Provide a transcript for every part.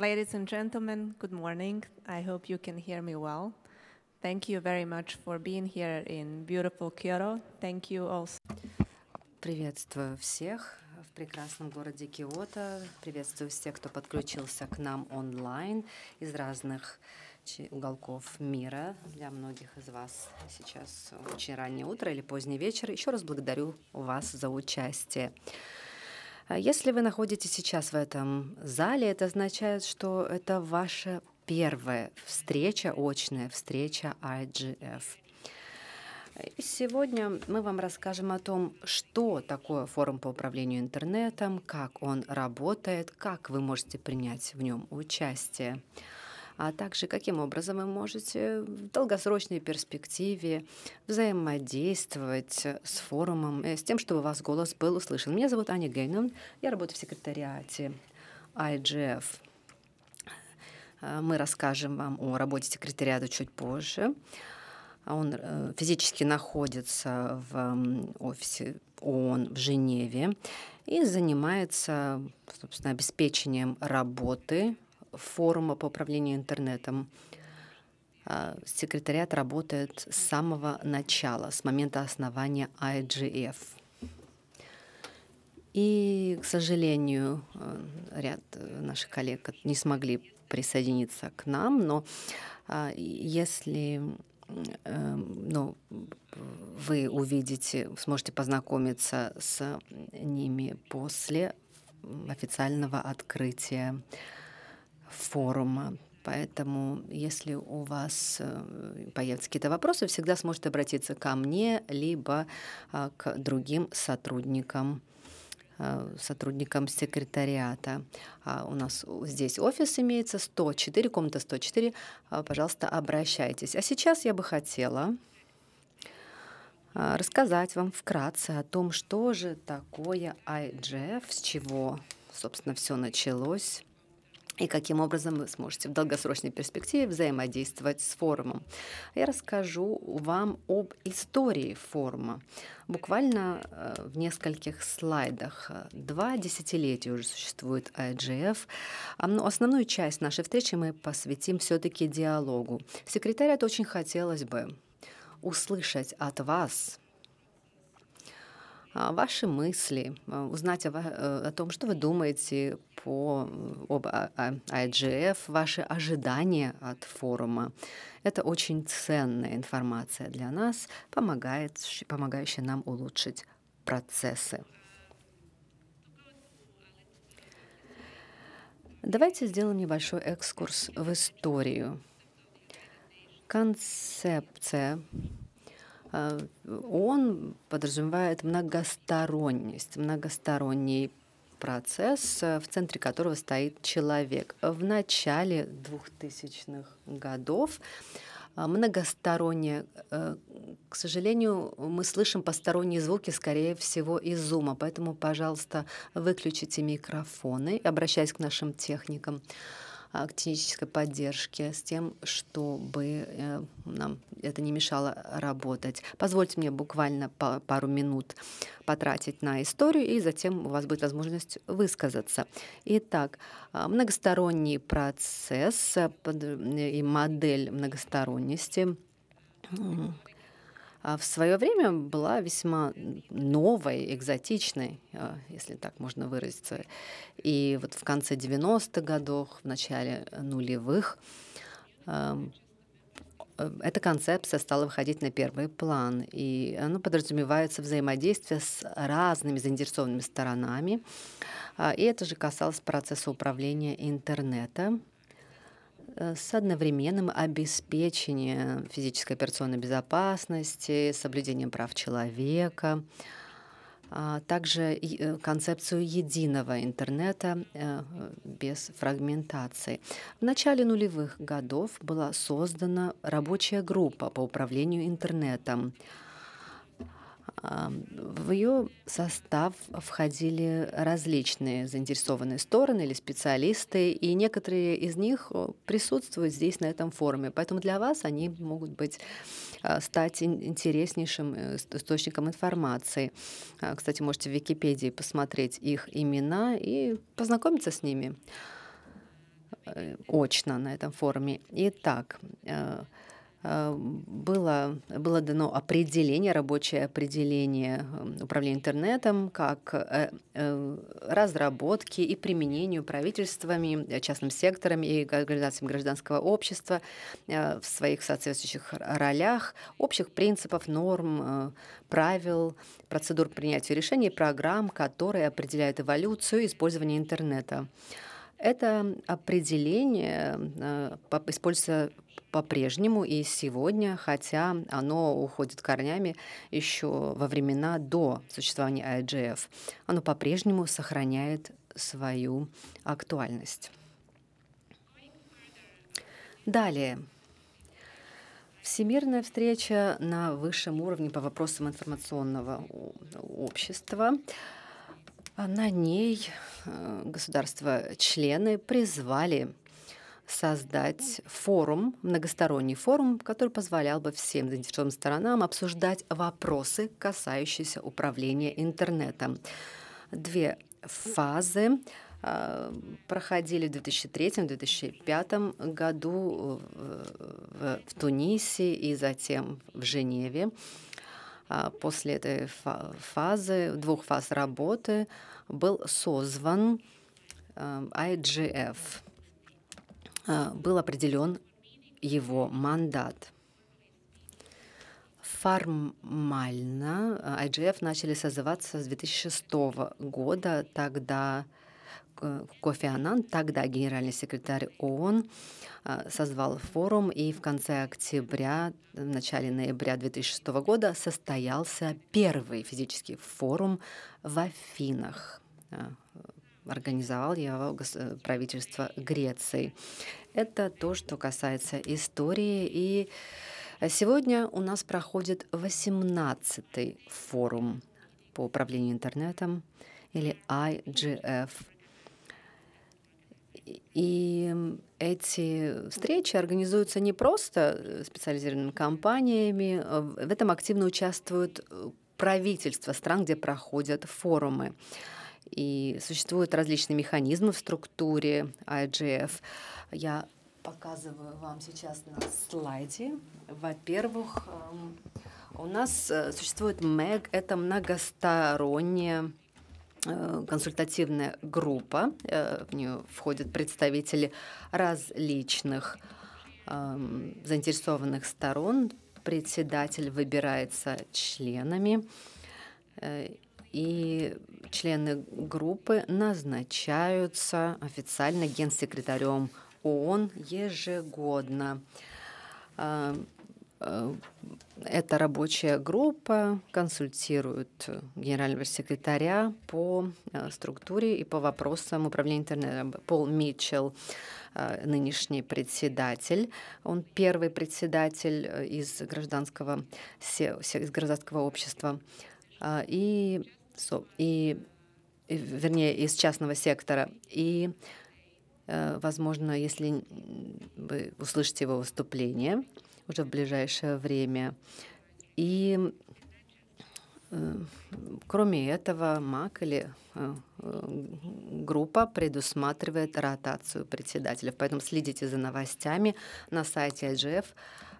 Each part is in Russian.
Ladies and gentlemen, good morning. I hope you can hear me well. Thank you very much for being here in beautiful Kyoto. Thank you also. Приветствую всех в прекрасном городе Киото. Приветствую всех, кто подключился к нам онлайн из разных уголков мира. Для многих из вас сейчас очень раннее утро или поздний вечер. Еще раз благодарю вас за участие. А если вы находитесь сейчас в этом зале, это означает, что это ваша первая встреча, очная встреча IGF. И сегодня мы вам расскажем о том, что такое форум по управлению интернетом, как он работает, как вы можете принять в нем участие а также каким образом вы можете в долгосрочной перспективе взаимодействовать с форумом, э, с тем, чтобы ваш голос был услышан. Меня зовут Аня Гейнон, я работаю в секретариате IGF. Э, мы расскажем вам о работе секретариата чуть позже. Он э, физически находится в офисе ООН в Женеве и занимается, собственно, обеспечением работы форума по управлению интернетом. А, секретариат работает с самого начала, с момента основания IGF. И, к сожалению, э, ряд э, наших коллег не смогли присоединиться к нам, но а, если э, ну, вы увидите, сможете познакомиться с ними после официального открытия форума. Поэтому, если у вас э, появятся какие-то вопросы, всегда сможете обратиться ко мне, либо а, к другим сотрудникам э, сотрудникам секретариата. А у нас здесь офис имеется 104, комната 104. А, пожалуйста, обращайтесь. А сейчас я бы хотела рассказать вам вкратце о том, что же такое IGF, с чего, собственно, все началось и каким образом вы сможете в долгосрочной перспективе взаимодействовать с форумом. Я расскажу вам об истории форума. Буквально э, в нескольких слайдах. Э, два десятилетия уже существует IGF. Ну, основную часть нашей встречи мы посвятим все-таки диалогу. Секретарь Секретариат очень хотелось бы услышать от вас а, ваши мысли, а, узнать о, э, о том, что вы думаете по э, об IGF, а, ваши ожидания от форума. Это очень ценная информация для нас, помогает, помогающая нам улучшить процессы. Давайте сделаем небольшой экскурс в историю. Концепция он подразумевает многосторонность, многосторонний процесс, в центре которого стоит человек. В начале 2000-х годов а, многостороннее, э, К сожалению, мы слышим посторонние звуки, скорее всего, из зума, поэтому, пожалуйста, выключите микрофоны, обращаясь к нашим техникам. А, к технической поддержке, с тем, чтобы э, нам это не мешало работать. Позвольте мне буквально пару минут потратить на историю, и затем у вас будет возможность высказаться. Итак, а, многосторонний процесс э, э, и модель многосторонности а, в свое время была весьма новой, экзотичной, а, если так можно выразиться. И вот в конце 90-х годов, в начале нулевых, э, эта концепция стала выходить на первый план, и оно подразумевается взаимодействие с разными заинтересованными сторонами. А, и это же касалось процесса управления интернетом. Э, с одновременным обеспечением физической операционной безопасности, соблюдением прав человека, а также э, концепцию единого интернета э, без фрагментации. В начале нулевых годов была создана рабочая группа по управлению интернетом. В ее состав входили различные заинтересованные стороны или специалисты, и некоторые из них э, присутствуют здесь, на этом форуме. Поэтому для вас они могут быть, э, стать интереснейшим э, источником информации. Кстати, можете в Википедии посмотреть их имена и познакомиться с ними очно на этом форуме. Итак, Э, было, было дано определение, рабочее определение эм, управления интернетом как э, э, разработки и применению правительствами, частным секторами и организациями гражданского общества в своих соответствующих ролях общих принципов, норм, правил, процедур принятия решений, программ, которые определяют эволюцию использования интернета. Это определение э, используется по-прежнему и сегодня, хотя оно уходит корнями еще во времена до существования IGF. Оно по-прежнему сохраняет свою актуальность. Далее. Всемирная встреча на высшем уровне по вопросам информационного общества а на ней э, государства-члены призвали создать форум, многосторонний форум, который позволял бы всем заинтересованным сторонам обсуждать вопросы, касающиеся управления интернетом. Две фазы э, проходили в 2003-2005 году э, в Тунисе и затем в Женеве. А, после этой фазы, двух фаз работы, был созван эм, IGF. А, был определен его мандат. Формально э, IGF начали созываться с 2006 года. Тогда Кофи Анан, тогда генеральный секретарь ООН, а, созвал форум, и в конце октября, в начале ноября 2006 года состоялся первый физический форум в Афинах. А, организовал его правительство Греции. Это то, что касается истории и Сегодня у нас проходит 18-й форум по управлению интернетом или IGF и эти встречи организуются не просто э, специализированными компаниями, в этом активно участвуют э, правительства стран, где проходят форумы. И существуют различные механизмы в структуре IGF. Я показываю вам сейчас на слайде. Во-первых, эм, у нас э, существует МЭГ, это многосторонняя Э, консультативная группа. Э, в нее входят представители различных эм, заинтересованных сторон. Председатель выбирается членами, э, и члены группы назначаются официально генсекретарем ООН ежегодно. Эм, Э, эта рабочая группа консультирует генерального секретаря по э, структуре и по вопросам управления интернетом. Пол Митчелл, э, нынешний председатель, он первый председатель из гражданского, из гражданского общества. И, и вернее, из частного сектора. И, возможно, если вы услышите его выступление, уже в ближайшее время. И э, Кроме этого, МАК или э, э, группа предусматривает ротацию председателя. Поэтому следите за новостями. На сайте IGF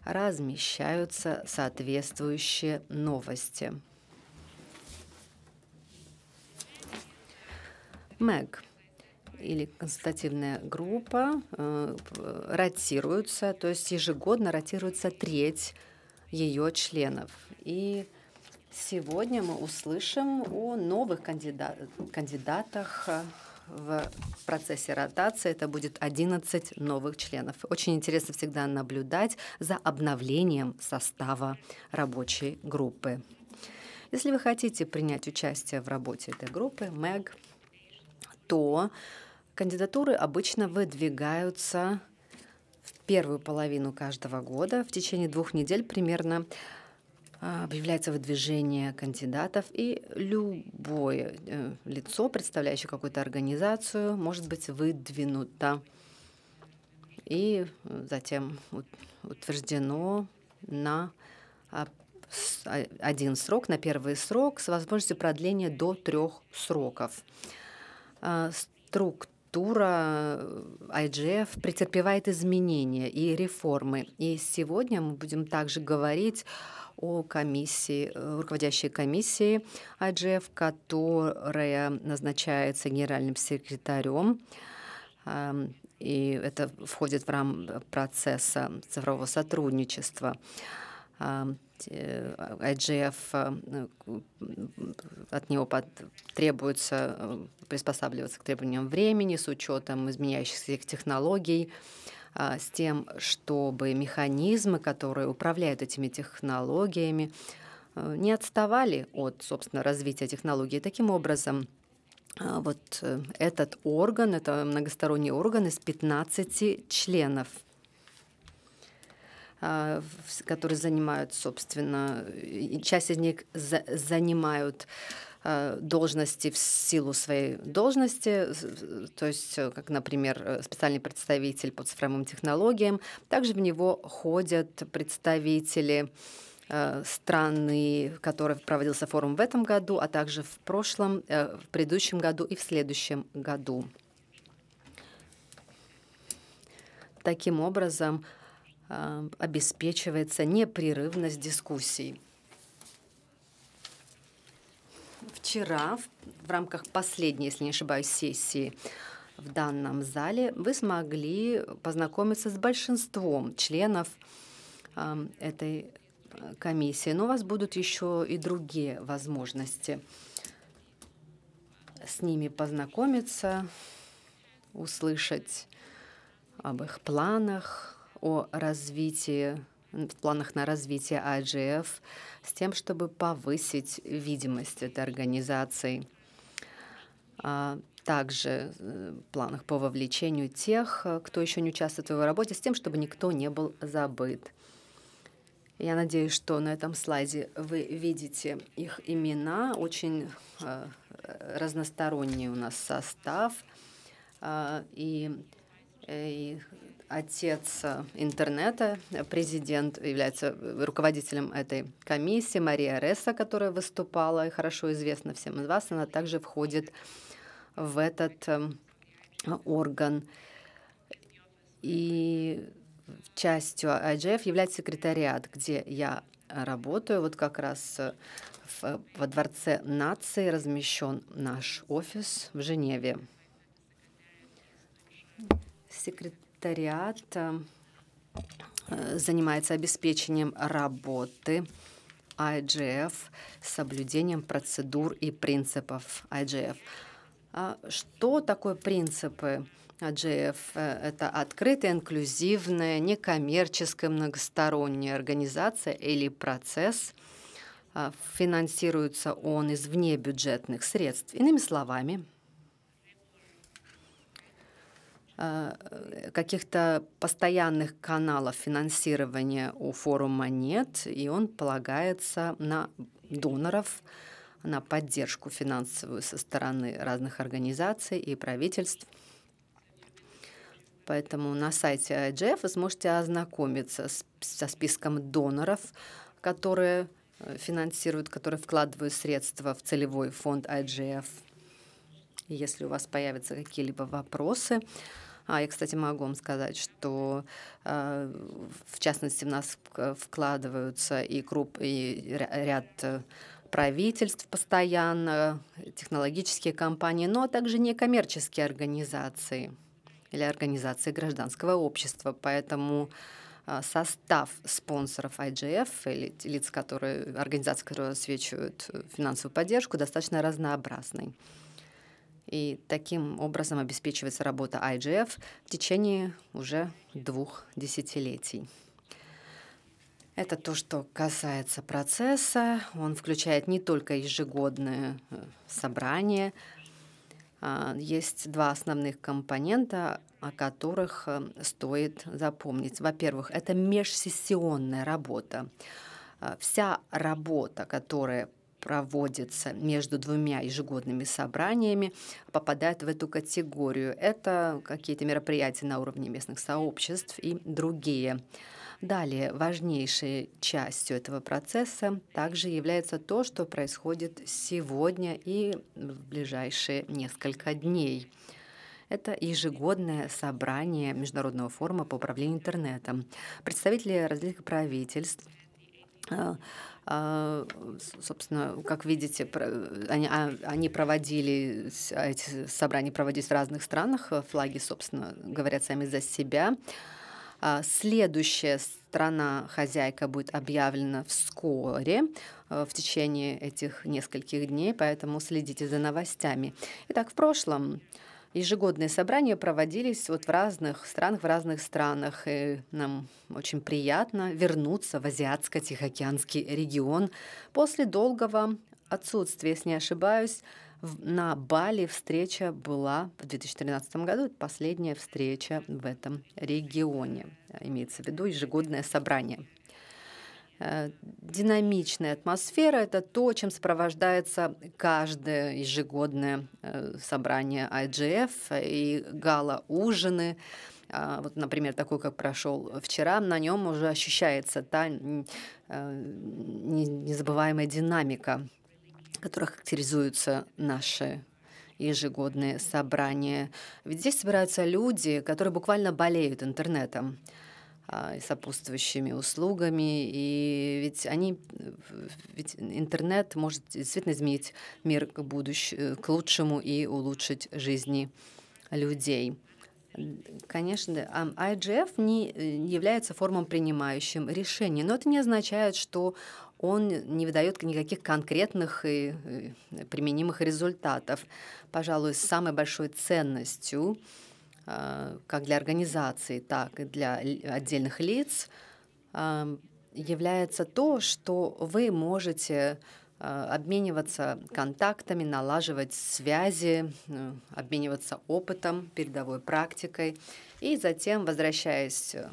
размещаются соответствующие новости. Мэг или консультативная группа э, ротируются, то есть ежегодно ротируется треть ее членов. И сегодня мы услышим о новых кандидат, кандидатах э, в процессе ротации. Это будет 11 новых членов. Очень интересно всегда наблюдать за обновлением состава рабочей группы. Если вы хотите принять участие в работе этой группы, МЭГ, то Кандидатуры обычно выдвигаются в первую половину каждого года. В течение двух недель примерно а, объявляется выдвижение кандидатов, и любое э, лицо, представляющее какую-то организацию, может быть выдвинуто и э, затем утверждено на а, один срок, на первый срок с возможностью продления до трех сроков. А, Структура архитектура э, IGF претерпевает изменения и реформы. И сегодня мы будем также говорить о комиссии, э, руководящей комиссии IGF, которая назначается генеральным секретарем эм, и это входит в рам процесса цифрового сотрудничества. Эм, есть э, а, IGF, э, от него под, требуется э, приспосабливаться к требованиям времени с учетом изменяющихся технологий а, с тем, чтобы механизмы, которые управляют этими технологиями, не отставали от, собственно, развития технологии. Таким образом, а, вот этот орган, это многосторонний орган из 15 членов – а, которые занимают, собственно, часть из них за, занимают а, должности в силу своей должности, то есть, э, как, например, э, специальный представитель по цифровым технологиям. Также в него ходят представители э, страны, в которой проводился форум в этом году, а также в прошлом, в предыдущем году и в следующем году. Таким образом, Э, обеспечивается непрерывность дискуссий. Вчера в рамках последней, если не ошибаюсь, сессии в данном зале вы смогли познакомиться с большинством членов э, этой э, комиссии. Но у вас будут еще и другие возможности с ними познакомиться, услышать об их планах, о развитии в планах на развитие IGF а с тем, чтобы повысить видимость этой организации. А, также э, в планах по вовлечению тех, э, кто еще не участвует в его работе, с тем, чтобы никто не был забыт. Я надеюсь, что на этом слайде вы видите их имена. Очень э, разносторонний у нас состав. А, э, и, и отец э, интернета, э, президент, является э, руководителем этой комиссии, Мария Ресса, которая выступала и хорошо известна всем из вас, она также входит в этот эм, орган. И частью IGF а является секретариат, где я работаю. Вот как раз в, во Дворце нации размещен наш офис в Женеве. Секретарь пролетариат э, занимается обеспечением работы IGF соблюдением процедур и принципов IGF. А что такое принципы IGF? Э, это открытая, инклюзивная, некоммерческая, многосторонняя организация или процесс. Э, финансируется он из внебюджетных средств. Иными словами, каких-то постоянных каналов финансирования у форума нет, и он полагается на доноров, на поддержку финансовую со стороны разных организаций и правительств. Поэтому на сайте IGF вы сможете ознакомиться с, со списком доноров, которые э, финансируют, которые вкладывают средства в целевой фонд IGF. Если у вас появятся какие-либо вопросы, а я, кстати, могу вам сказать, что э, в частности в нас вкладываются и, круп, и ряд э, правительств постоянно, технологические компании, но также некоммерческие организации или организации гражданского общества. Поэтому э, состав спонсоров IGF или лиц, которые, организации, которые освечивают финансовую поддержку, достаточно разнообразный. И таким образом обеспечивается работа IGF в течение уже двух десятилетий. Это то, что касается процесса. Он включает не только ежегодное э, собрание. А, есть два основных компонента, о которых э, стоит запомнить. Во-первых, это межсессионная работа. Э, вся работа, которая проводится между двумя ежегодными собраниями, попадают в эту категорию. Это какие-то мероприятия на уровне местных сообществ и другие. Далее, важнейшей частью этого процесса также является то, что происходит сегодня и в ближайшие несколько дней. Это ежегодное собрание Международного форума по управлению интернетом. Представители различных правительств э, а, собственно, как видите, они, а, они проводили, а эти собрания проводились в разных странах, э, флаги, собственно, говорят сами за себя. Следующая страна-хозяйка будет объявлена вскоре, э, в течение этих нескольких дней, поэтому следите за новостями. Итак, в прошлом Ежегодные собрания проводились вот в разных странах, в разных странах. И нам очень приятно вернуться в Азиатско-Тихоокеанский регион после долгого отсутствия, если не ошибаюсь, на Бали встреча была в 2013 году, последняя встреча в этом регионе, имеется в виду ежегодное собрание. Э, динамичная атмосфера – это то, чем сопровождается каждое ежегодное э, собрание IGF и гала-ужины. А, вот, например, такой, как прошел вчера, на нем уже ощущается та э, незабываемая динамика, которая характеризуется наши ежегодные собрания. Ведь здесь собираются люди, которые буквально болеют интернетом. А, сопутствующими услугами. И ведь они, ведь интернет может действительно изменить мир к, будущ... Э, к лучшему и улучшить жизни людей. Конечно, IGF э, не является форумом принимающим решения но это не означает, что он не выдает никаких конкретных и применимых результатов. Пожалуй, самой большой ценностью Э, как для организации, так и для отдельных лиц, является то, что вы можете э, обмениваться контактами, налаживать связи, обмениваться опытом, передовой практикой. И затем, возвращаясь э,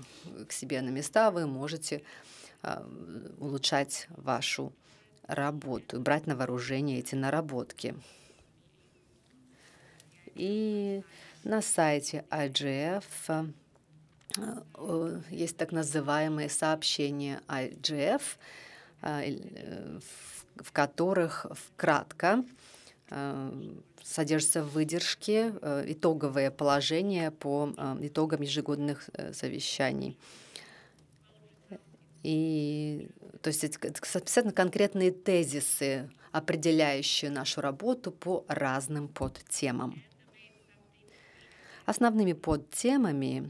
к себе на места, вы можете а, улучшать вашу работу, брать на вооружение эти наработки. И на сайте IGF э, э, есть так называемые сообщения IGF, э, в которых вкратко содержатся выдержки, итоговое положение по итогам ежегодных совещаний. И, то есть, соответственно, конкретные тезисы, определяющие нашу работу по разным подтемам. Основными подтемами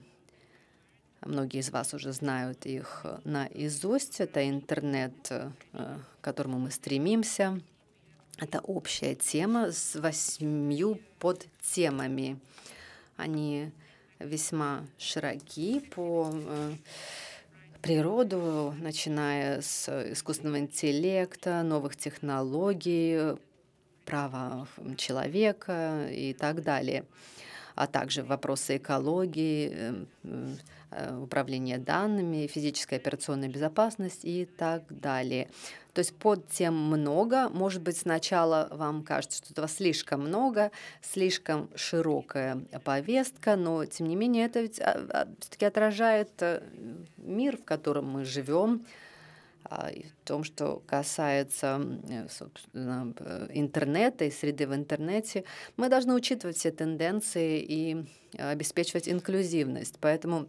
Многие из вас уже знают их наизусть. Это интернет, э, к которому мы стремимся. Это общая тема с восьмью подтемами. Они весьма широки по э, природу, начиная с искусственного интеллекта, новых технологий, права человека и так далее а также вопросы экологии, эм, э, управления данными, физическая операционная безопасность и так далее. То есть под тем «много», может быть, сначала вам кажется, что этого слишком много, слишком широкая повестка, но, тем не менее, это ведь а, а, все-таки отражает э, мир, в котором мы живем, а, и в том, что касается э, собственно, э, интернета и среды в интернете, мы должны учитывать все тенденции и обеспечивать инклюзивность. Поэтому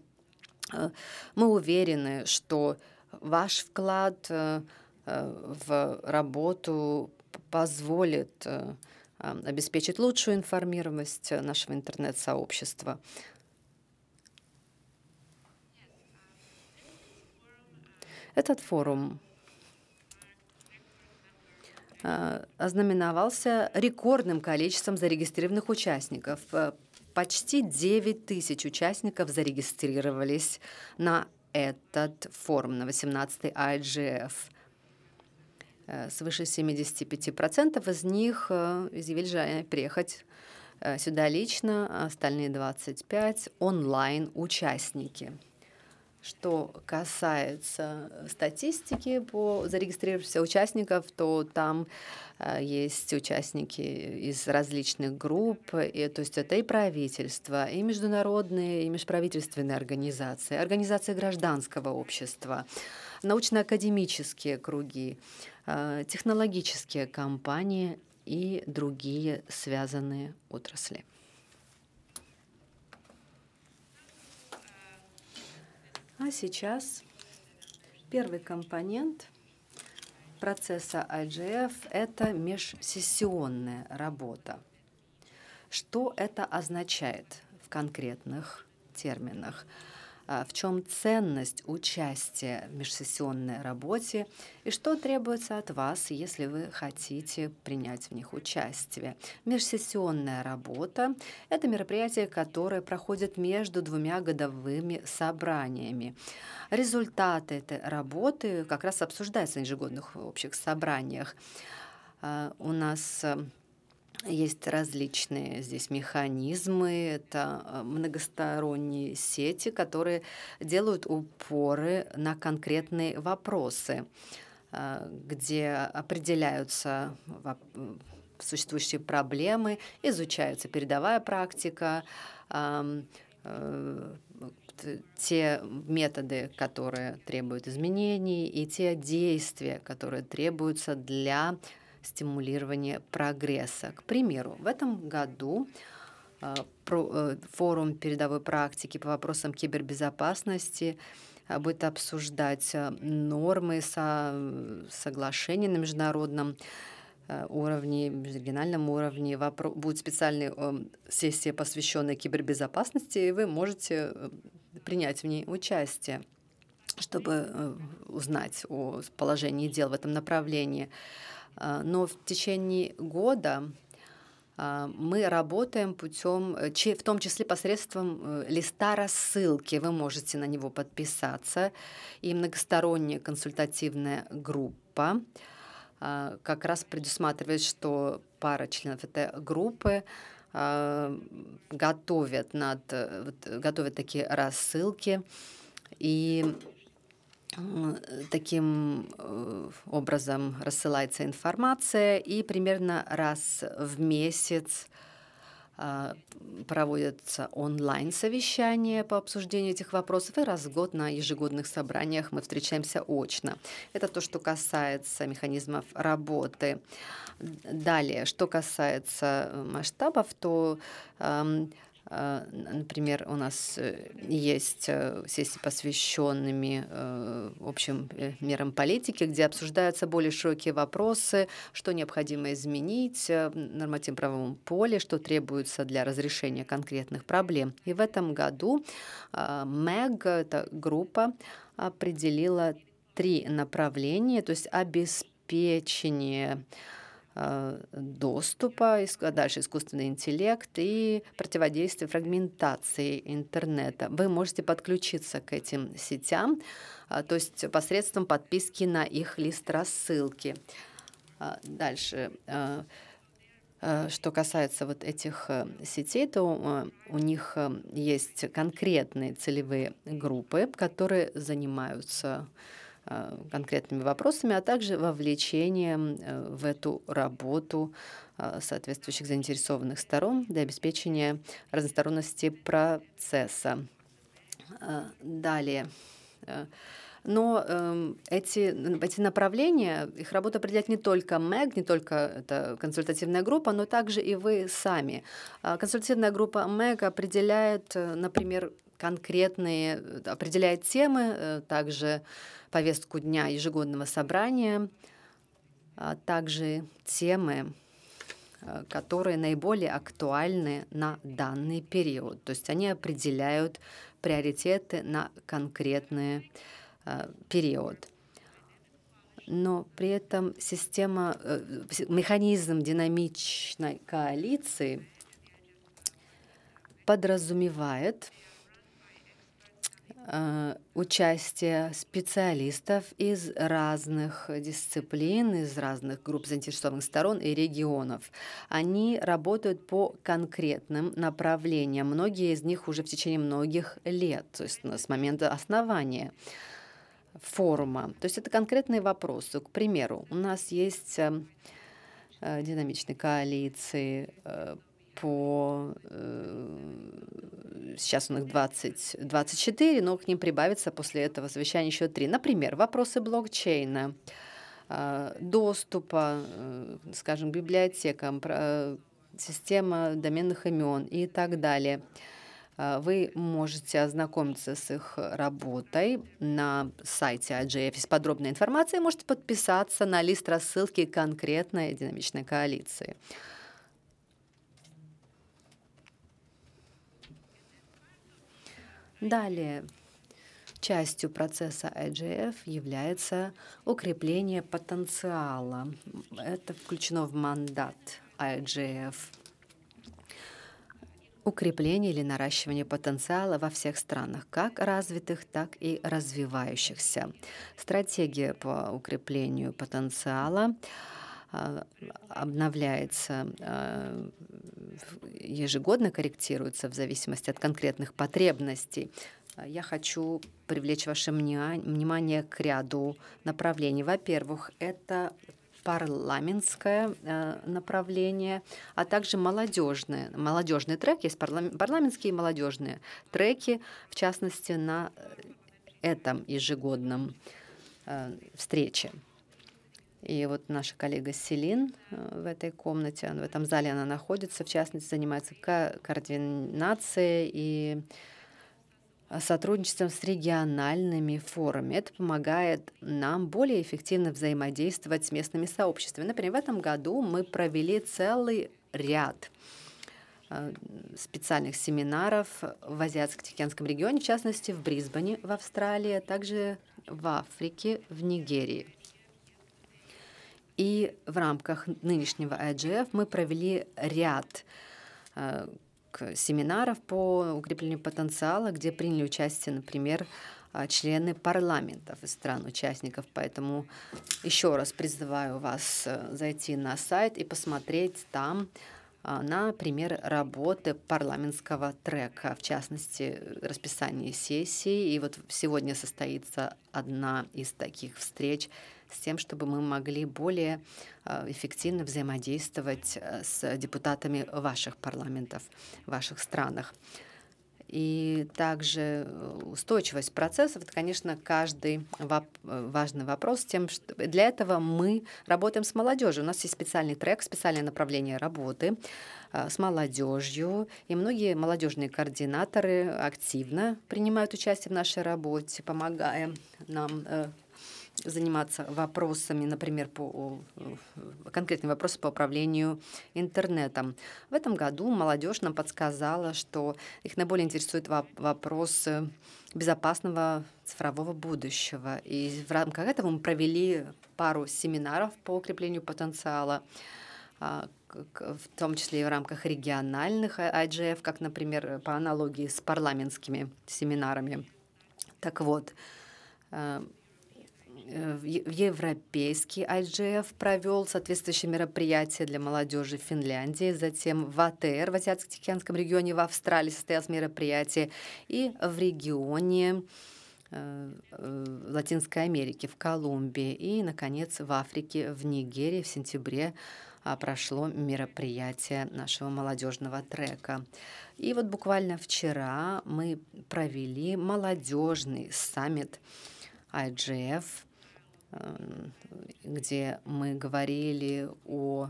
э, мы уверены, что ваш вклад в работу позволит обеспечить лучшую информированность нашего интернет-сообщества Этот форум э, ознаменовался рекордным количеством зарегистрированных участников. Э, почти 9 тысяч участников зарегистрировались на этот форум, на 18-й IGF. А э, свыше 75% из них изъявили желание приехать сюда лично, а остальные 25 онлайн-участники. Что касается э, статистики по зарегистрировавшихся участников, то там э, есть участники из различных групп, и, то есть это и правительство, и международные, и межправительственные организации, организации гражданского общества, научно-академические круги, э, технологические компании и другие связанные отрасли. А сейчас первый компонент процесса IGF – это межсессионная работа. Что это означает в конкретных терминах? А, в чем ценность участия в межсессионной работе и что требуется от вас, если вы хотите принять в них участие. Межсессионная работа – это мероприятие, которое проходит между двумя годовыми собраниями. Результаты этой работы как раз обсуждаются на ежегодных общих собраниях. А, у нас э, есть различные здесь механизмы, это э, многосторонние сети, которые делают упоры на конкретные вопросы, э, где определяются э, существующие проблемы, изучаются передовая практика, те методы, которые требуют изменений, и те действия, которые требуются для стимулирования прогресса. К примеру, в этом году а, э, форум передовой практики по вопросам кибербезопасности а, будет обсуждать а, нормы со соглашения на международном э, уровне, региональном уровне. Будет специальная э, сессия, посвященная кибербезопасности, и вы можете принять в ней участие, чтобы узнать о положении дел в этом направлении. А, но в течение года а, мы работаем путем, э, в том числе посредством э, листа рассылки. Вы можете на него подписаться. И многосторонняя консультативная группа а, как раз предусматривает, что пара членов этой группы готовят, над, э, готовят такие рассылки и Э, таким э, образом рассылается информация, и примерно раз в месяц а, проводятся онлайн-совещания по обсуждению этих вопросов, и раз в год на ежегодных собраниях мы встречаемся очно. Это то, что касается механизмов работы. Далее, что касается э, масштабов, то а, например, у нас э, есть э, сессии, посвященными э, общим мерам политики, где обсуждаются более широкие вопросы, что необходимо изменить в нормативно-правовом поле, что требуется для разрешения конкретных проблем. И в этом году а, МЭГ, эта группа, определила три направления, то есть обеспечение обеспечение Э, доступа, а дальше искусственный интеллект и противодействие фрагментации интернета. Вы можете подключиться к этим сетям, а, то есть посредством подписки на их лист рассылки. А, дальше. Э, э, что касается вот этих сетей, то у них есть конкретные целевые группы, которые занимаются а, конкретными вопросами, а также вовлечением э, в эту работу а, соответствующих заинтересованных сторон для обеспечения разносторонности процесса. А, далее. Э, но э, эти, эти направления, их работу определяет не только МЭГ, не только эта консультативная группа, но также и вы сами. Консультативная группа МЭГ определяет, э, например, конкретные, э, определяет темы, э, также повестку дня ежегодного собрания, а также темы, э, которые наиболее актуальны на данный период. То есть они определяют приоритеты на конкретный период но при этом система, механизм динамичной коалиции подразумевает Э, участие специалистов из разных дисциплин, из разных групп заинтересованных сторон и регионов. Они работают по конкретным направлениям. Многие из них уже в течение многих лет, то есть с момента основания форума. То есть это конкретные вопросы. К примеру, у нас есть э, э, динамичной коалиции по... Э, сейчас у них 20, 24, но к ним прибавится после этого совещания еще три. Например, вопросы блокчейна, э, доступа, э, скажем, библиотекам, система доменных имен и так далее. Вы можете ознакомиться с их работой на сайте IGF. А с подробной информацией можете подписаться на лист рассылки конкретной динамичной коалиции. Далее, частью процесса IGF является укрепление потенциала. Это включено в мандат IGF. Укрепление или наращивание потенциала во всех странах, как развитых, так и развивающихся. Стратегия по укреплению потенциала – а, обновляется а, ежегодно, корректируется в зависимости от конкретных потребностей. А, я хочу привлечь ваше внимание к ряду направлений. Во-первых, это парламентское направление, а также молодежные. Молодежные треки, есть парламентские и молодежные треки, в частности, на этом ежегодном встрече. И вот наша коллега Селин э, в этой комнате, в этом зале она находится, в частности, занимается координацией и сотрудничеством с региональными форумами. Это помогает нам более эффективно взаимодействовать с местными сообществами. Например, в этом году мы провели целый ряд э, специальных семинаров в Азиатско-Тихоокеанском регионе, в частности, в Брисбене, в Австралии, а также в Африке, в Нигерии. И в рамках нынешнего IGF мы провели ряд э, семинаров по укреплению потенциала, где приняли участие, например, э, члены парламентов из стран-участников. Поэтому еще раз призываю вас э, зайти на сайт и посмотреть там на пример работы парламентского трека, в частности, расписание сессии. И вот сегодня состоится одна из таких встреч с тем, чтобы мы могли более э, эффективно взаимодействовать э, с депутатами ваших парламентов, ваших странах. И также э, устойчивость процессов, это, конечно, каждый воп важный вопрос, тем, что для этого мы работаем с молодежью. У нас есть специальный трек, специальное направление работы с молодежью, и многие молодежные координаторы активно принимают участие в нашей работе, помогая нам заниматься вопросами, например, по э, конкретные вопросы по управлению интернетом. В этом году молодежь нам подсказала, что их наиболее интересует вопрос э, безопасного цифрового будущего. И в рамках этого мы провели пару семинаров по укреплению потенциала а, в том числе и в рамках региональных IGF, а как, например, по аналогии с парламентскими семинарами. Так вот, э, Э, в Европейский IGF провел соответствующие мероприятия для молодежи в Финляндии, затем в АТР, в Азиатско-Тихоокеанском регионе, в Австралии состоялось мероприятие, и в регионе э, э, Латинской Америки, в Колумбии и, наконец, в Африке, в Нигерии в сентябре а, прошло мероприятие нашего молодежного трека. И вот буквально вчера мы провели молодежный саммит IGF Эм, где мы говорили о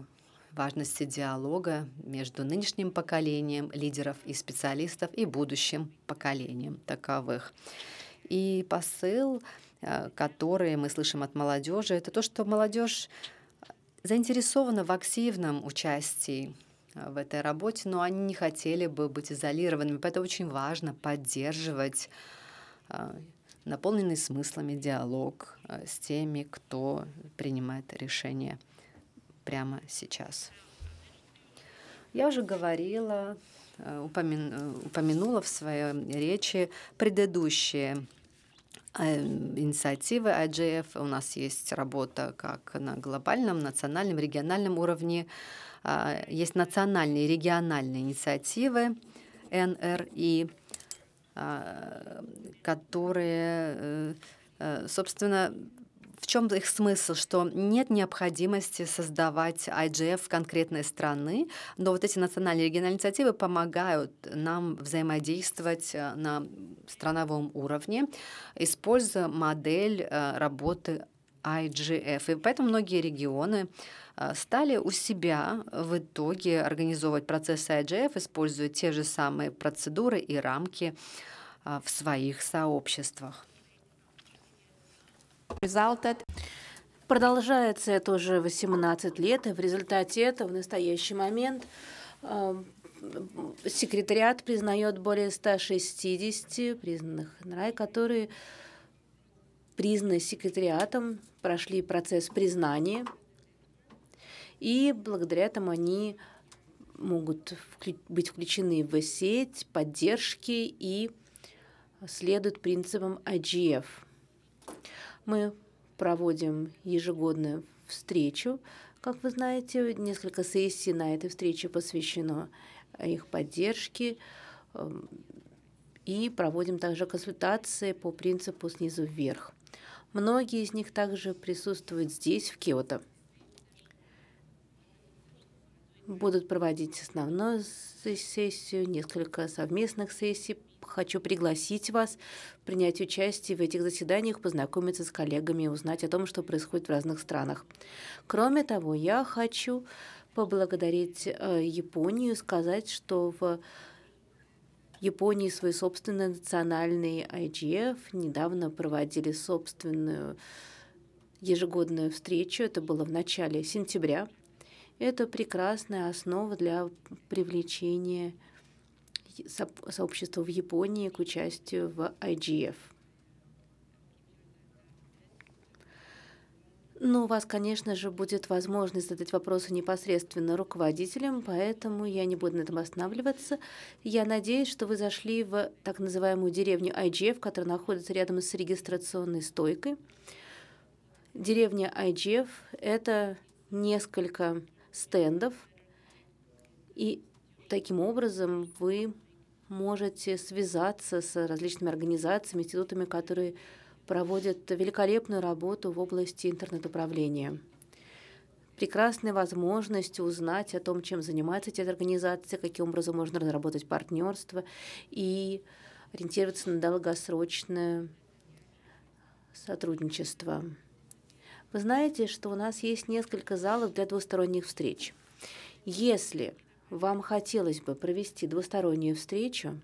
важности диалога между нынешним поколением лидеров и специалистов и будущим поколением таковых. И посыл, э, который мы слышим от молодежи, это то, что молодежь заинтересована в активном участии э, в этой работе, но они не хотели бы быть изолированными. Поэтому очень важно поддерживать э, наполненный смыслами диалог э, с теми, кто принимает решение прямо сейчас. Я уже говорила, э, упомя... Э, упомянула в своей речи предыдущие инициативы IGF. У нас есть работа как на глобальном, национальном, региональном уровне. А, есть национальные и региональные инициативы НРИ. Э, которые, э, э, собственно, в чем их смысл, что нет необходимости создавать IGF конкретной страны, но вот эти национальные региональные инициативы помогают нам взаимодействовать на страновом уровне, используя модель работы IGF. И поэтому многие регионы э, стали у себя в итоге организовывать процессы IGF, используя те же самые процедуры и рамки э, в своих сообществах. Продолжается это уже 18 лет, и в результате этого в настоящий момент э, секретариат признает более 160 признанных НРАЙ, которые признаны секретариатом, прошли процесс признания, и благодаря этому они могут быть включены в сеть поддержки и следуют принципам IGF. Мы проводим ежегодную встречу. Как вы знаете, несколько сессий на этой встрече посвящено их поддержке. Эм, и проводим также консультации по принципу снизу вверх. Многие из них также присутствуют здесь, в Киото. Будут проводить основную сессию, несколько совместных сессий. Хочу пригласить вас принять участие в этих заседаниях, познакомиться с коллегами и узнать о том, что происходит в разных странах. Кроме того, я хочу поблагодарить э, Японию и сказать, что в Японии свой собственный национальный IGF. Недавно проводили собственную ежегодную встречу. Это было в начале сентября. Это прекрасная основа для привлечения сообщества в Японии к участию в IGF. Ну у вас, конечно же, будет возможность задать вопросы непосредственно руководителям, поэтому я не буду на этом останавливаться. Я надеюсь, что вы зашли в так называемую деревню IGF, которая находится рядом с регистрационной стойкой. Деревня IGF – это несколько стендов, и таким образом вы можете связаться с различными организациями, институтами, которые проводят великолепную работу в области интернет-управления. Прекрасная возможность узнать о том, чем занимается эта организация, каким образом можно разработать партнерство и ориентироваться на долгосрочное сотрудничество. Вы знаете, что у нас есть несколько залов для двусторонних встреч. Если вам хотелось бы провести двустороннюю встречу,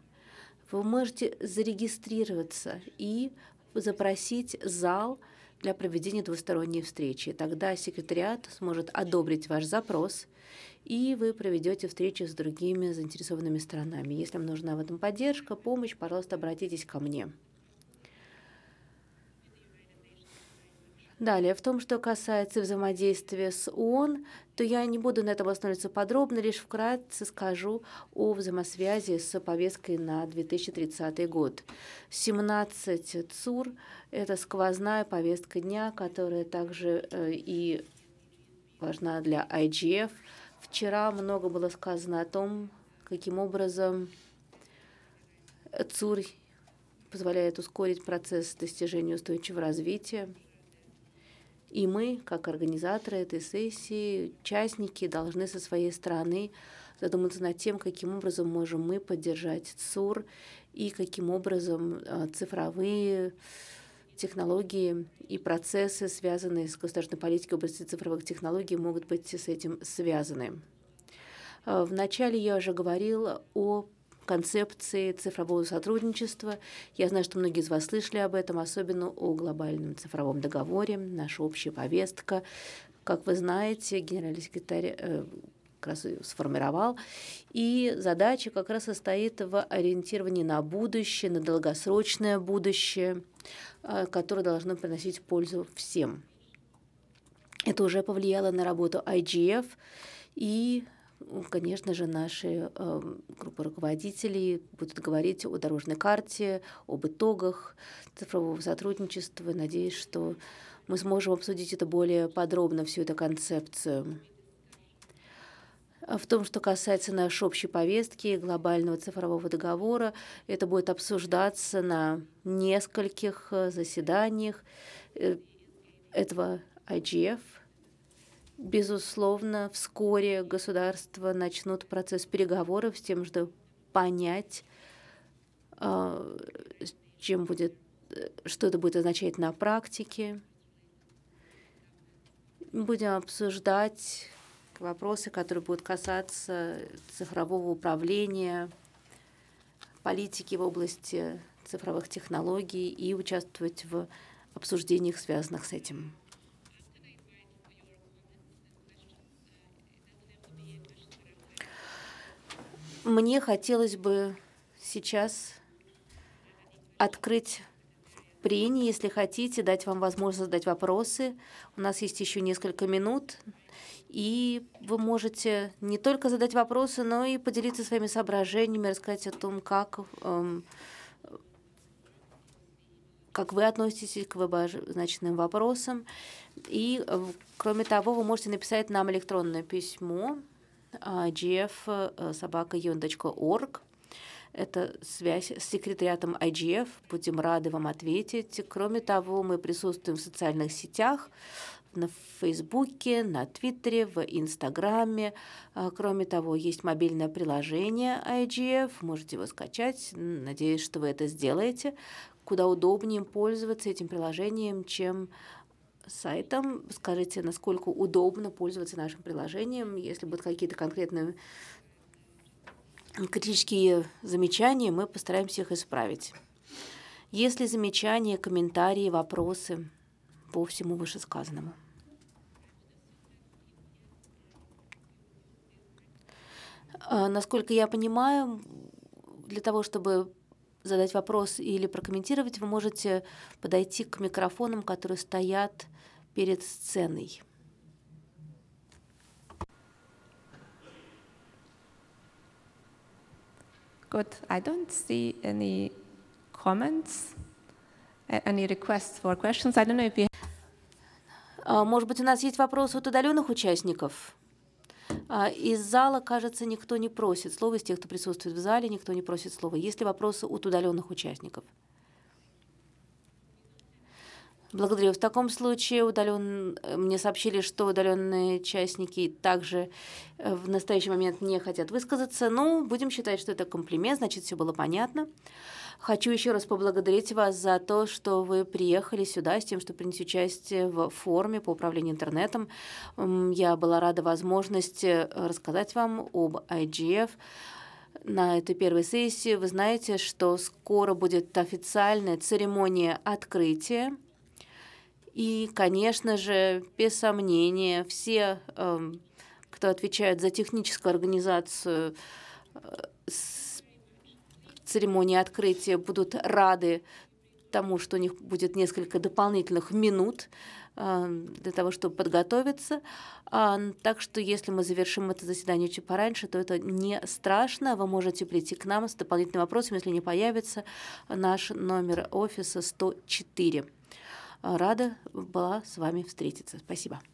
вы можете зарегистрироваться и запросить зал для проведения двусторонней встречи. Тогда секретариат сможет одобрить ваш запрос, и вы проведете встречу с другими заинтересованными сторонами. Если вам нужна в этом поддержка, помощь, пожалуйста, обратитесь ко мне. Далее, в том, что касается взаимодействия с ООН, то я не буду на этом остановиться подробно, лишь вкратце скажу о взаимосвязи с повесткой на 2030 год. 17 ЦУР – это сквозная повестка дня, которая также э, и важна для IGF. Вчера много было сказано о том, каким образом ЦУР позволяет ускорить процесс достижения устойчивого развития – и мы, как организаторы этой сессии, участники, должны со своей стороны задуматься над тем, каким образом можем мы поддержать ЦУР и каким образом а, цифровые технологии и процессы, связанные с государственной политикой в области цифровых технологий, могут быть с этим связаны. А, в начале я уже говорила о концепции цифрового сотрудничества. Я знаю, что многие из вас слышали об этом, особенно о глобальном цифровом договоре, наша общая повестка. Как вы знаете, генеральный секретарь э, как раз ее сформировал. И задача как раз состоит в ориентировании на будущее, на долгосрочное будущее, э, которое должно приносить пользу всем. Это уже повлияло на работу IGF, и конечно же, наши э, группы руководителей будут говорить о дорожной карте, об итогах цифрового сотрудничества. Надеюсь, что мы сможем обсудить это более подробно, всю эту концепцию. А в том, что касается нашей общей повестки глобального цифрового договора, это будет обсуждаться на нескольких э, заседаниях э, этого IGF – Безусловно, вскоре государства начнут процесс переговоров с тем, чтобы понять, а, чем будет, э, что это будет означать на практике. Будем обсуждать вопросы, которые будут касаться цифрового управления, политики в области цифровых технологий и участвовать в обсуждениях, связанных с этим. Мне хотелось бы сейчас открыть прения, если хотите, дать вам возможность задать вопросы. У нас есть еще несколько минут, и вы можете не только задать вопросы, но и поделиться своими соображениями, рассказать о том, как, эм, как вы относитесь к выборочным вопросам. И, э, кроме того, вы можете написать нам электронное письмо gf.sobakayon.org. А, э, это связь с секретариатом IGF. Будем рады вам ответить. Кроме того, мы присутствуем в социальных сетях, на Фейсбуке, на Твиттере, в Инстаграме. А, кроме того, есть мобильное приложение IGF, можете его скачать. Надеюсь, что вы это сделаете. Куда удобнее пользоваться этим приложением, чем сайтом. Скажите, насколько удобно пользоваться нашим приложением, если будут какие-то конкретные критические замечания, мы постараемся их исправить. Если замечания, комментарии, вопросы по всему вышесказанному. А, насколько я понимаю, для того, чтобы задать вопрос или прокомментировать, вы можете подойти к микрофонам, которые стоят перед сценой. Good. I don't see any comments, any requests for questions. I don't know if you... А, может быть, у нас есть вопросы от удаленных участников? А, из зала, кажется, никто не просит слова, из тех, кто присутствует в зале, никто не просит слова. Есть ли вопросы от удаленных участников? Благодарю. В таком случае удален... Э, мне сообщили, что удаленные участники также э, в настоящий момент не хотят высказаться. Ну, будем считать, что это комплимент, значит, все было понятно. Хочу еще раз поблагодарить вас за то, что вы приехали сюда с тем, чтобы принять участие в форуме по управлению интернетом. Я была рада возможности э, рассказать вам об IGF на этой первой сессии. Вы знаете, что скоро будет официальная церемония открытия. И, конечно же, без сомнения, все, эм, кто отвечает за техническую организацию, э, церемонии открытия будут рады тому, что у них будет несколько дополнительных минут э, для того, чтобы подготовиться. А, так что если мы завершим это заседание чуть пораньше, то это не страшно. Вы можете прийти к нам с дополнительным вопросом, если не появится наш номер офиса 104. Рада была с вами встретиться. Спасибо.